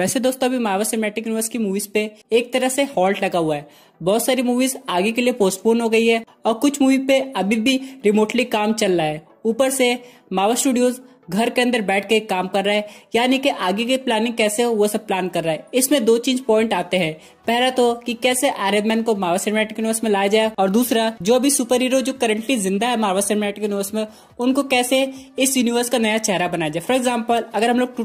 वैसे दोस्तों अभी मार्वल सिनेमेटिक यूनिवर्स की मूवीज पे एक तरह से हॉल्ट लगा हुआ है बहुत सारी मूवीज आगे के लिए पोस्टपोन हो गई है और कुछ मूवी पे अभी भी रिमोटली काम चल रहा है ऊपर से मावा स्टूडियोज घर के अंदर बैठ के काम कर रहा है यानी कि आगे की प्लानिंग कैसे हो वो सब प्लान कर रहा है इसमें दो चीज पॉइंट आते हैं पहला तो कि कैसे आयरन मैन को मार्वल सिनेमैटिक यूनिवर्स में लाया जाए और दूसरा जो भी सुपर हीरो जो करंटली जिंदा है मार्वल सिनेमैटिक यूनिवर्स में उनको कैसे इस यूनिवर्स का नया चेहरा बनाया जाए फॉर एग्जाम्पल अगर हम लोग टू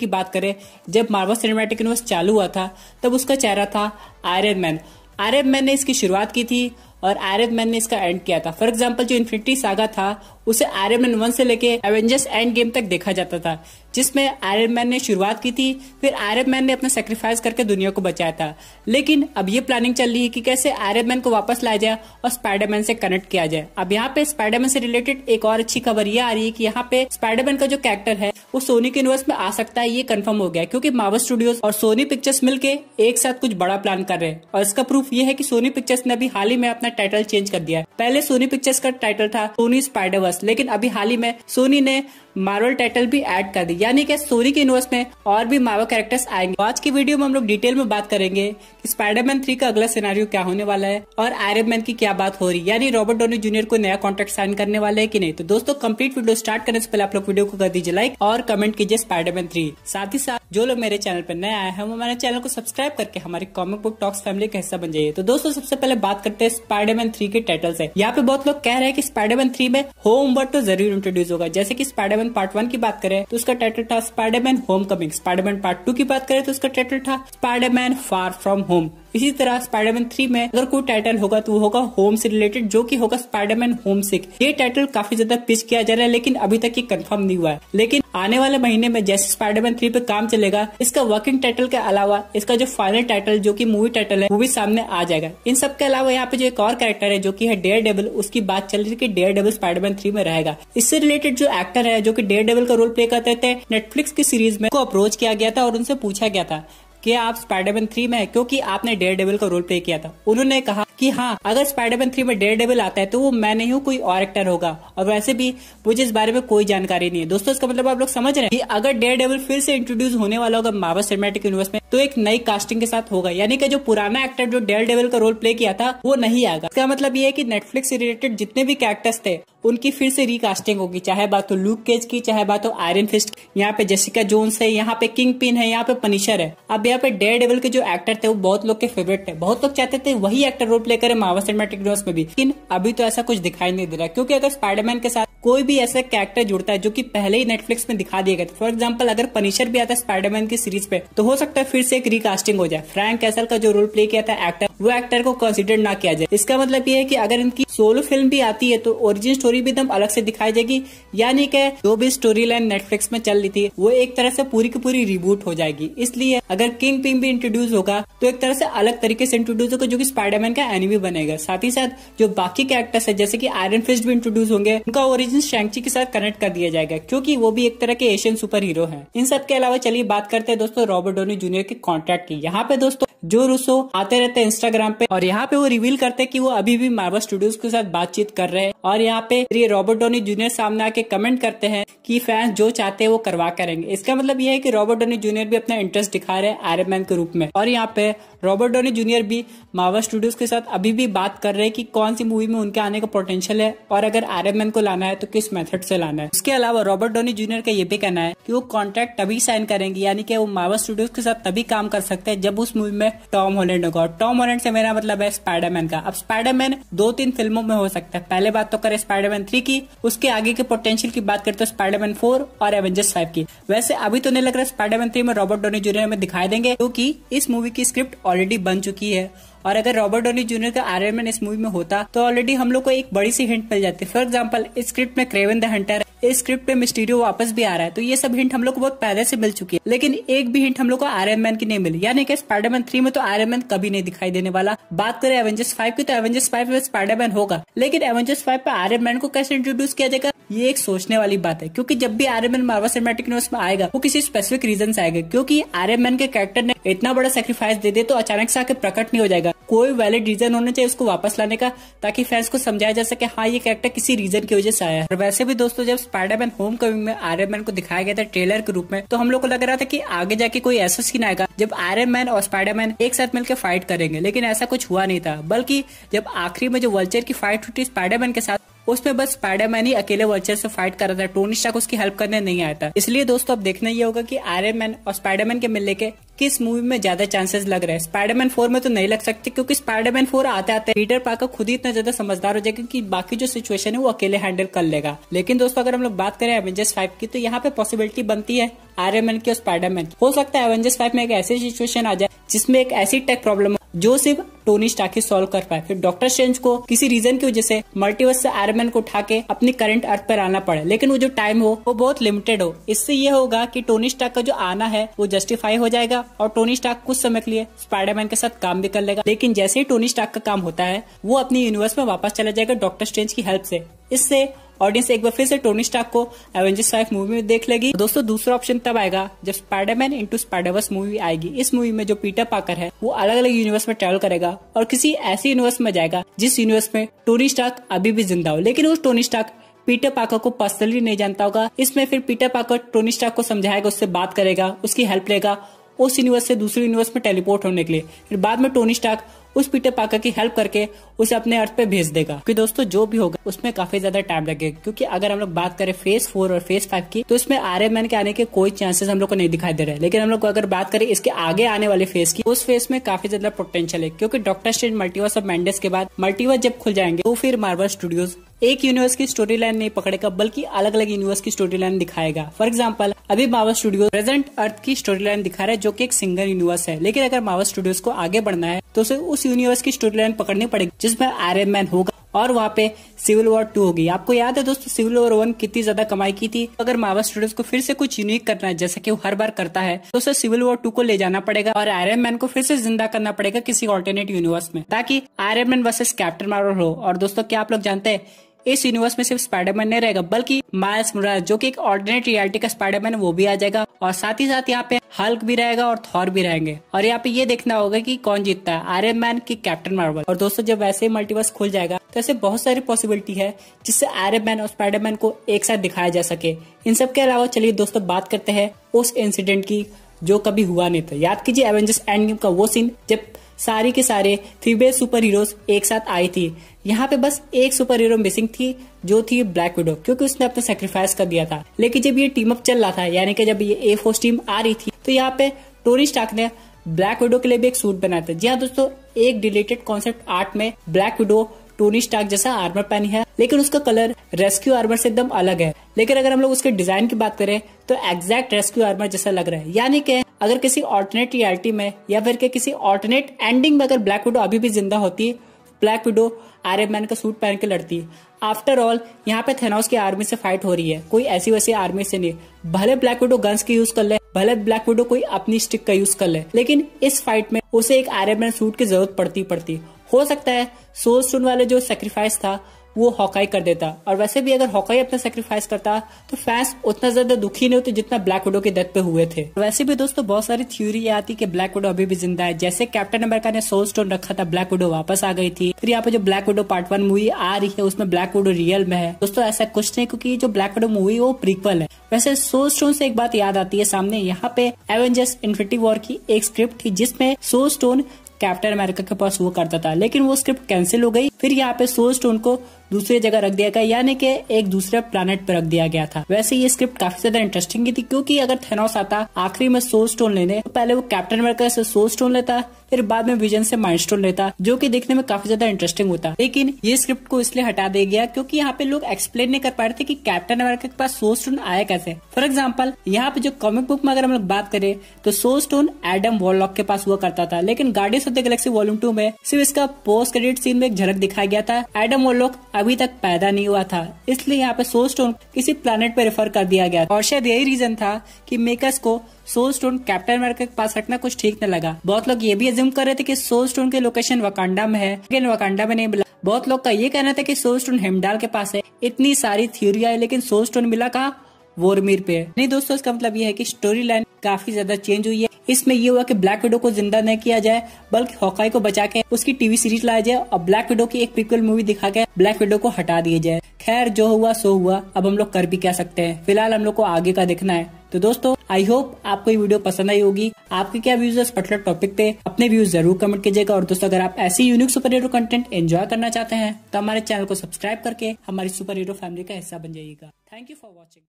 की बात करें जब मार्वल सिनेमैटिक यूनिवर्स चालू हुआ था तब उसका चेहरा था आयरन मैन आर्यन मैन ने इसकी शुरुआत की थी और आयरन मैन ने इसका एंड किया था फॉर एग्जाम्पल जो इन्फिनिटी सागा था उसे आयरन मैन वन से लेके एवेंजर्स एंड गेम तक देखा जाता था जिसमें आयरन मैन ने शुरुआत की थी फिर आयरन मैन ने अपना सेक्रीफाइस करके दुनिया को बचाया था लेकिन अब ये प्लानिंग चल रही है कि कैसे आयरन मैन को वापस लाया जाए और स्पाइडरमैन से कनेक्ट किया जाए अब यहाँ पे स्पाइडरमैन से रिलेटेड एक और अच्छी खबर ये आ रही है कि यहाँ पे स्पाइडरमैन का जो कैरेक्टर है वो सोनी के यूनिवर्स में आ सकता है ये कन्फर्म हो गया क्योंकि मावल स्टूडियोज और सोनी पिक्चर्स मिलकर एक साथ कुछ बड़ा प्लान कर रहे हैं और इसका प्रूफ ये है की सोनी पिक्चर्स ने अभी हाल ही में अपना टाइटल चेंज कर दिया है पहले सोनी पिक्चर्स का टाइटल था सोनी स्पाइडरवर्स लेकिन अभी हाल ही में सोनी ने मार्वल टाइटल भी ऐड कर दी यानी कि स्टोरी के यूनिवर्स में और भी मार्वल कैरेक्टर्स आएंगे आज की वीडियो में हम लोग डिटेल में बात करेंगे कि स्पाइडरमैन थ्री का अगला सिनारियो क्या होने वाला है और आयरन मैन की क्या बात हो रही है यानी रॉबर्ट डोनी जूनियर को नया कॉन्ट्रैक्ट साइन करने वाला है की नहीं तो दोस्तों कम्प्लीट वीडियो स्टार्ट करने से पहले आप लोग वीडियो को कर दीजिए लाइक और कमेंट कीजिए स्पाइडरमैन थ्री साथ ही साथ जो लोग मेरे चैनल पर नए आए हैं वो हमारे चैनल को सब्सक्राइब करके हमारे कॉमिक बुक टॉक्स फैमिली का हिस्सा बन जाइए तो दोस्तों सबसे पहले बात करते हैं स्पाइडरमैन थ्री के टाइटल से यहाँ पे बहुत लोग कह रहे हैं कि स्पाइडरमैन थ्री में होमवर्क तो जरूर इंट्रोड्यूस होगा जैसे की स्पाइडरमैन स्पाइडरमैन पार्ट वन की बात करें तो उसका टाइटल था Spiderman Homecoming Spiderman part two की बात करें तो उसका टाइटल था स्पाइडरमैन फार फ्रॉम होम इसी तरह स्पाइडरमैन थ्री में अगर कोई टाइटल होगा तो होगा होम से रिलेटेड जो की होगा स्पाइडरमैन होम सिक ये टाइटल काफी ज्यादा पिच किया जा रहा है लेकिन अभी तक ये कंफर्म नहीं हुआ है लेकिन आने वाले महीने में जैसे स्पाइडरमैन थ्री पे काम चलेगा इसका वर्किंग टाइटल के अलावा इसका जो फाइनल टाइटल जो की मूवी टाइटल है वो भी सामने आ जाएगा इन सब के अलावा यहाँ पे जो एक और कैरेक्टर है जो की है डेयर डेबल उसकी बात चल रही है डेयर डेबल स्पाइडरमैन थ्री में रहेगा इससे रिलेटेड जो एक्टर है जो की डेयर डेबल का रोल प्ले करते थे नेटफ्लिक्स की सीरीज में को अप्रोच किया गया था और उनसे पूछा गया था कि आप स्पाइडरमैन थ्री में है क्योंकि आपने डेयर डेबल का रोल प्ले किया था उन्होंने कहा कि हाँ अगर स्पाइडरमैन थ्री में डेयर डेबल आता है तो वो मैं नहीं हूँ कोई और एक्टर होगा और वैसे भी मुझे इस बारे में कोई जानकारी नहीं है दोस्तों इसका मतलब आप लोग समझ रहे हैं कि अगर डेयर डेबल फिर से इंट्रोड्यूस होने वाला होगा मावा सिनेमेटिक यूनिवर्स में तो एक नई कास्टिंग के साथ होगा यानी कि जो पुराना एक्टर जो डेल डेवल का रोल प्ले किया था वो नहीं आएगा इसका मतलब ये है कि नेटफ्लिक्स से रिलेटेड जितने भी कैरेक्टर्स थे उनकी फिर से रिकास्टिंग होगी चाहे बात हो लूक केज की चाहे बात हो आयरन फिस्ट यहाँ पे जेसिका जोन्स है यहाँ पे किंग पिन है यहाँ पे पनिशर है अब यहाँ पे डेयर डेवल के जो एक्टर थे वो बहुत लोग के फेवरेट थे बहुत लोग चाहते थे वही एक्टर रोल प्ले करे मावा सिनेमेटिक में भी लेकिन अभी तो ऐसा कुछ दिखाई नहीं दे रहा क्योंकि अगर स्पाइडरमैन के साथ कोई भी ऐसा कैरेक्टर जुड़ता है जो कि पहले ही नेटफ्लिक्स में दिखा दिया गया था फॉर एग्जाम्पल अगर पनिशर भी आता है स्पाइडरमैन की सीरीज पे तो हो सकता है फिर से एक रिकास्टिंग हो जाए फ्रैंक कैसल का जो रोल प्ले किया था एक्टर वो एक्टर को कंसिडर ना किया जाए इसका मतलब ये है कि अगर इनकी सोलो फिल्म भी आती है तो ओरिजिन स्टोरी भी एकदम अलग से दिखाई जाएगी यानी कि जो भी स्टोरी लाइन नेटफ्लिक्स में चल रही थी वो एक तरह से पूरी की पूरी रिबूट हो जाएगी इसलिए अगर किंग पिंग भी इंट्रोड्यूस होगा तो एक तरह से अलग तरीके से इंट्रोड्यूस होगा जो की स्पाइडरमैन का एनिमी बनेगा साथ ही साथ जो बाकी कैरेक्टर्स है जैसे की आयरन फिस्ट भी इंट्रोड्यूस होंगे उनका ओरिजिन ओरिजिन शैंगची के साथ कनेक्ट कर दिया जाएगा क्योंकि वो भी एक तरह के एशियन सुपर हीरो है इन सब के अलावा चलिए बात करते हैं दोस्तों रॉबर्ट डोनी जूनियर के कॉन्ट्रैक्ट की यहाँ पे दोस्तों जो रूसो आते रहते हैं इंस्टाग्राम पे और यहाँ पे वो रिवील करते हैं कि वो अभी भी मार्बल स्टूडियोज के साथ बातचीत कर रहे हैं और यहाँ पे ये रॉबर्ट डोनी जूनियर सामने आके कमेंट करते हैं कि फैंस जो चाहते हैं वो करवा करेंगे इसका मतलब ये है कि रॉबर्ट डोनी जूनियर भी अपना इंटरेस्ट दिखा रहे हैं आयरन मैन के रूप में और यहाँ पे रॉबर्ट डोनी जूनियर भी मार्वल स्टूडियोज के साथ अभी भी बात कर रहे हैं कि कौन सी मूवी में उनके आने का पोटेंशियल है और अगर आयरन मैन को लाना है तो किस मेथड से लाना है उसके अलावा रॉबर्ट डोनी जूनियर का ये भी कहना है कि वो कॉन्ट्रैक्ट तभी साइन करेंगे यानी कि वो मार्वल स्टूडियोज के साथ तभी काम कर सकते हैं जब उस मूवी में टॉम हॉलैंड होगा टॉम हॉलैंड से मेरा मतलब है स्पाइडरमैन का अब स्पाइडरमैन दो तीन फिल्मों में हो सकता है पहले बात तो करें स्पाइडरमैन थ्री की उसके आगे के पोटेंशियल की बात करते तो स्पाइडरमैन फोर और एवेंजर्स फाइव की वैसे अभी तो नहीं लग रहा स्पाइडरमैन थ्री में रॉबर्ट डोनी जूनियर में दिखाई देंगे क्योंकि इस मूवी की स्क्रिप्ट ऑलरेडी बन चुकी है और अगर रॉबर्ट डोनी जूनियर का आयरन मैन इस मूवी में होता तो ऑलरेडी हम लोग को एक बड़ी सी हिंट मिल जाती फॉर एग्जाम्पल इस स्क्रिप्ट में क्रेवन द हंटर स्क्रिप्ट पे मिस्टीरियो वापस भी आ रहा है तो ये सब हिंट हम लोग को बहुत पहले से मिल चुकी है लेकिन एक भी हिंट हम लोग को आयरन मैन की नहीं मिली यानी कि स्पाइडरमैन थ्री में तो आयरन मैन कभी नहीं दिखाई देने वाला बात करें एवेंजर्स फाइव की तो एवेंजर्स फाइव में स्पाइडरमैन होगा लेकिन एवेंजर्स फाइव पे आयरन मैन को कैसे इंट्रोड्यूस किया जाएगा ये एक सोचने वाली बात है क्योंकि जब भी Iron Man Marvel cinematic universe में आएगा वो किसी स्पेसिफिक रीजन से आएगा क्योंकि आयरन मैन के कैरेक्टर ने इतना बड़ा सेक्रीफाइस दे दे तो अचानक से आके प्रकट नहीं हो जाएगा कोई वैलिड रीजन होना चाहिए उसको वापस लाने का ताकि फैंस को समझाया जा सके हाँ ये कैरेक्टर किसी रीजन की वजह से आया है और वैसे भी दोस्तों जब स्पाइडरमैन होम कमिंग में आयरन मैन को दिखाया गया था ट्रेलर के रूप में तो हम लोग को लग रहा था कि आगे जाके कोई ऐसा सीन आएगा जब आयरन मैन और स्पाइडरमैन एक साथ मिलकर फाइट करेंगे लेकिन ऐसा कुछ हुआ नहीं था बल्कि जब आखिरी में जो वल्चर की फाइट हुई थी स्पाइडरमैन के साथ उसमें बस स्पाइडरमैन ही अकेले वर्चर से फाइट कर रहा था टोनी स्टार्क उसकी हेल्प करने नहीं आया था इसलिए दोस्तों अब देखना ये होगा कि आयरन मैन और स्पाइडरमैन के मिलने के किस मूवी में ज्यादा चांसेस लग रहे हैं स्पाइडरमैन फोर में तो नहीं लग सकते क्योंकि स्पाइडरमैन फोर आते आते पीटर पाकर खुद ही इतना ज्यादा समझदार हो जाएगा कि बाकी जो सिचुएशन है वो अकेले हैंडल कर लेगा लेकिन दोस्तों अगर हम लोग बात करें एवेंजर्स फाइव की तो यहाँ पे पॉसिबिलिटी बनती है आयरन मैन की और स्पाइडरमैन हो सकता है एवेंजर्स फाइव में एक ऐसी सिचुएशन आ जाए जिसमें एक ऐसी टेक प्रॉब्लम जो सिर्फ टोनी स्टार्क ही सॉल्व कर पाए फिर डॉक्टर स्ट्रेंज को किसी रीजन की वजह से मल्टीवर्स से आयरमैन को उठा के अपनी करंट अर्थ पर आना पड़े लेकिन वो जो टाइम हो वो बहुत लिमिटेड हो इससे ये होगा कि टोनी स्टार्क का जो आना है वो जस्टिफाई हो जाएगा और टोनी स्टार्क कुछ समय के लिए स्पाइडरमैन के साथ काम भी कर लेगा लेकिन जैसे ही टोनी स्टार्क का काम होता है वो अपनी यूनिवर्स में वापस चला जाएगा डॉक्टर स्ट्रेंज की हेल्प से इससे ऑडियंस एक बार फिर से टोनी स्टार्क को एवेंजर्स फाइव मूवी में देख लेगी दोस्तों दूसरा ऑप्शन तब आएगा जब स्पाइडरमैन इंटू स्पाइडरवर्स मूवी आएगी इस मूवी में जो पीटर पाकर है वो अलग अलग यूनिवर्स में ट्रेवल करेगा और किसी ऐसे यूनिवर्स में जाएगा जिस यूनिवर्स में टोनी स्टार्क अभी भी जिंदा हो लेकिन उस टोनी स्टार्क पीटर पाकर को पर्सनली नहीं जानता होगा इसमें फिर पीटर पाकर टोनी स्टार्क को समझाएगा उससे बात करेगा उसकी हेल्प लेगा उस यूनिवर्स से दूसरे यूनिवर्स में टेलीपोर्ट होने के लिए फिर बाद में टोनी स्टार्क उस पीटर पाकर की हेल्प करके उसे अपने अर्थ पे भेज देगा क्योंकि दोस्तों जो भी होगा उसमें काफी ज्यादा टाइम लगेगा क्योंकि अगर हम लोग बात करें फेज फोर और फेज फाइव की तो इसमें आर मैन के आने के कोई चांसेस हम लोग को नहीं दिखाई दे रहे लेकिन हम लोग अगर बात करें इसके आगे आने वाले फेज की उस फेज में काफी ज्यादा पोटेंशियल है क्योंकि डॉक्टर स्ट्रेंज मल्टीवर्स और मैंडेस के बाद मल्टीवर्स जब खुल जाएंगे तो फिर मार्बल स्टूडियोज एक यूनिवर्स की स्टोरी लाइन नहीं पकड़ेगा बल्कि अलग अलग यूनिवर्स की स्टोरी लाइन दिखाएगा फॉर एग्जाम्पल अभी मावल स्टूडियो प्रेजेंट अर्थ की स्टोरी लाइन दिखा रहा है जो कि एक सिंगल यूनिवर्स है लेकिन अगर मावल स्टूडियोज को आगे बढ़ना है तो उसे उस यूनिवर्स की स्टोरी लाइन पकड़नी पड़ेगी जिसमें आयरन मैन होगा और वहाँ पे सिविल वॉर टू होगी आपको याद है दोस्तों सिविल वॉर वन कितनी ज्यादा कमाई की थी अगर मावा स्टूडियोज को फिर से कुछ यूनिक करना है जैसे कि वो हर बार करता है तो उसे सिविल वॉर टू को ले जाना पड़ेगा और आयरन मैन को फिर से जिंदा करना पड़ेगा किसी ऑल्टरनेट यूनिवर्स में ताकि Iron Man versus Captain Marvel हो और दोस्तों क्या आप लोग जानते हैं इस यूनिवर्स में सिर्फ स्पाइडरमैन नहीं रहेगा बल्कि माइल्स मुराज जो कि एक ऑर्डिनेट रियलिटी का स्पाइडरमैन वो भी आ जाएगा और साथ ही साथ यहाँ पे हल्क भी रहेगा और थॉर भी रहेंगे और यहाँ पे ये देखना होगा कि कौन जीतता है आयरन मैन की कैप्टन मार्वल और दोस्तों जब वैसे ही मल्टीवर्स खुल जाएगा तो ऐसे बहुत सारी पॉसिबिलिटी है जिससे आयरन मैन और स्पाइडरमैन को एक साथ दिखाया जा सके इन सब के अलावा चलिए दोस्तों बात करते हैं उस इंसिडेंट की जो कभी हुआ नहीं था याद कीजिए एवेंजर्स एंड गेम का वो सीन जब सारी के सारे थ्री सुपर हीरोज एक साथ आई थी यहाँ पे बस एक सुपर हीरो मिसिंग थी जो थी ब्लैक विडो क्योंकि उसने अपना सेक्रीफाइस कर दिया था लेकिन जब ये टीम अप चल रहा था यानी कि जब ये ए फोर्स टीम आ रही थी तो यहाँ पे टोनी स्टार्क ने ब्लैक विडो के लिए भी एक सूट बनाया था जी हाँ दोस्तों एक डिलेटेड कॉन्सेप्ट आर्ट में ब्लैक विडो टोनी स्टार्क जैसा आर्मर पहनी है लेकिन उसका कलर रेस्क्यू आर्मर से एकदम अलग है लेकिन अगर हम लोग उसके डिजाइन की बात करें तो एग्जैक्ट रेस्क्यू आर्मर जैसा लग रहा है यानी कि अगर किसी ऑल्टरनेट रियलिटी में या फिर के किसी ऑल्टरनेट एंडिंग में अगर ब्लैक विडो अभी भी जिंदा होती ब्लैक विडो आयरन मैन का सूट पहन के लड़ती आफ्टर ऑल यहाँ पे थे की आर्मी से फाइट हो रही है कोई ऐसी वैसी आर्मी से नहीं भले ब्लैक विडो गन्स की यूज कर ले भले ब्लैक विडो कोई अपनी स्टिक का यूज कर ले लेकिन इस फाइट में उसे एक आयरन मैन सूट की जरूरत पड़ती पड़ती हो सकता है सोल स्टोन वाले जो सेक्रीफाइस था वो हॉकाई कर देता और वैसे भी अगर हॉकाई अपना सेक्रीफाइस करता तो फैंस उतना ज्यादा दुखी नहीं होते जितना ब्लैक वुडो के डेथ पे हुए थे वैसे भी दोस्तों बहुत सारी थ्योरी आती कि ब्लैक वुडो अभी भी जिंदा है जैसे कैप्टन अमेरिका ने सोल स्टोन रखा था ब्लैक वुडो वापस आ गई थी फिर यहाँ पे जो black widow part one movie आ रही है उसमें ब्लैक वुडो रियल में है दोस्तों ऐसा कुछ नहीं क्योंकि जो ब्लैक वुडो मूवी वो प्रीक्वल है वैसे सोल स्टोन से एक बात याद आती है सामने यहाँ पे एवेंजर्स इन्फिटी वॉर की एक स्क्रिप्ट थी जिसमें सोल स्टोन कैप्टन अमेरिका के पास वो करता था लेकिन वो स्क्रिप्ट कैंसिल हो गई फिर यहाँ पे सोल स्टोन को दूसरी जगह रख दिया गया यानी कि एक दूसरे प्लानट पर रख दिया गया था वैसे ये स्क्रिप्ट काफी ज्यादा इंटरेस्टिंग थी क्योंकि अगर थेनोस आता आखिरी में सोल स्टोन लेने तो पहले वो कैप्टन अमेरिका से सोल स्टोन लेता फिर बाद में विजन से माइंड स्टोन लेता जो कि देखने में काफी ज्यादा इंटरेस्टिंग होता लेकिन ये स्क्रिप्ट को इसलिए हटा दिया गया क्योंकि यहाँ पे लोग एक्सप्लेन नहीं कर पा रहे थे कि कैप्टन अमेरिका के पास सोल स्टोन आया कैसे फॉर एग्जाम्पल यहाँ पे जो कॉमिक बुक में अगर हम लोग बात करें तो सोल स्टोन एडम वॉलॉक के पास हुआ करता था लेकिन Guardians of the Galaxy volume two में सिर्फ इसका पोस्ट क्रेडिट सीन में एक झलक दिखाया गया था एडम वॉलॉक अभी तक पैदा नहीं हुआ था इसलिए यहाँ पे सोल स्टोन किसी प्लेनेट पे रेफर कर दिया गया और शायद यही रीजन था कि मेकर्स को सोल स्टोन कैप्टन अमेरिका के पास रखना कुछ ठीक न लगा बहुत लोग ये भी एज्यूम कर रहे थे कि सोल स्टोन के लोकेशन वकांडा में है लेकिन वकांडा में नहीं मिला बहुत लोग का ये कहना था कि सोल स्टोन हेमडाल के पास है इतनी सारी थ्योरिया है लेकिन सोल स्टोन मिला कहा वोरमीर पे है नहीं दोस्तों इसका मतलब ये है कि स्टोरी लाइन काफी ज्यादा चेंज हुई है इसमें ये हुआ कि ब्लैक विडो को जिंदा न किया जाए बल्कि हॉकाई को बचा के उसकी टीवी सीरीज लाया जाए और ब्लैक विडो की एक पिक्वल मूवी दिखा के ब्लैक विडो को हटा दिया जाए खैर जो हुआ सो हुआ अब हम लोग कर भी कह सकते हैं फिलहाल हम लोग को आगे का देखना है तो दोस्तों आई होप आपको ये वीडियो पसंद आई होगी आपके क्या व्यूज इस पर्टिकुलर टॉपिक पे अपने व्यूज जरूर कमेंट कीजिएगा और दोस्तों अगर आप ऐसे unique super hero content enjoy करना चाहते हैं तो हमारे चैनल को सब्सक्राइब करके हमारी सुपर हीरो फैमिली का हिस्सा बन जाइएगा थैंक यू फॉर वॉचिंग